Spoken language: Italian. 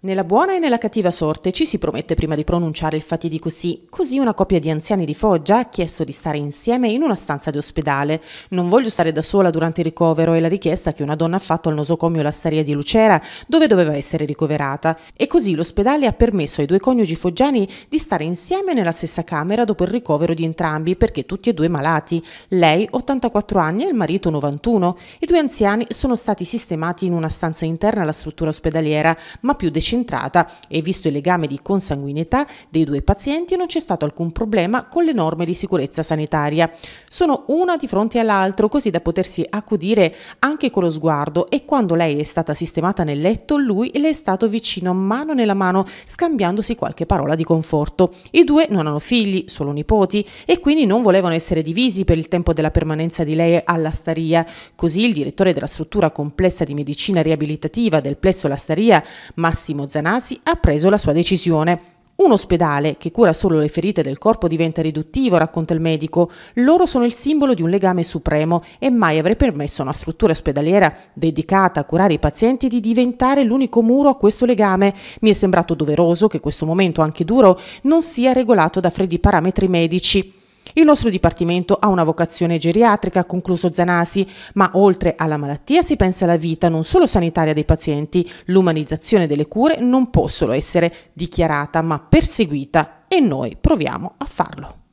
Nella buona e nella cattiva sorte ci si promette prima di pronunciare il fatidico sì, così una coppia di anziani di Foggia ha chiesto di stare insieme in una stanza di ospedale. Non voglio stare da sola durante il ricovero è la richiesta che una donna ha fatto al nosocomio Lastaria di Lucera, dove doveva essere ricoverata. E così l'ospedale ha permesso ai due coniugi foggiani di stare insieme nella stessa camera dopo il ricovero di entrambi, perché tutti e due malati. Lei 84 anni e il marito 91. I due anziani sono stati sistemati in una stanza interna alla struttura ospedaliera, ma più decisamente decentrata e visto il legame di consanguineità dei due pazienti non c'è stato alcun problema con le norme di sicurezza sanitaria. Sono una di fronte all'altro così da potersi accudire anche con lo sguardo e quando lei è stata sistemata nel letto lui le è stato vicino mano nella mano scambiandosi qualche parola di conforto. I due non hanno figli, solo nipoti e quindi non volevano essere divisi per il tempo della permanenza di lei alla staria. Così il direttore della struttura complessa di medicina riabilitativa del plesso la staria, Massimo Massimo Zanasi ha preso la sua decisione. Un ospedale che cura solo le ferite del corpo diventa riduttivo, racconta il medico. Loro sono il simbolo di un legame supremo e mai avrei permesso a una struttura ospedaliera dedicata a curare i pazienti di diventare l'unico muro a questo legame. Mi è sembrato doveroso che questo momento, anche duro, non sia regolato da freddi parametri medici. Il nostro dipartimento ha una vocazione geriatrica, ha concluso Zanasi, ma oltre alla malattia si pensa alla vita non solo sanitaria dei pazienti. L'umanizzazione delle cure non può solo essere dichiarata, ma perseguita e noi proviamo a farlo.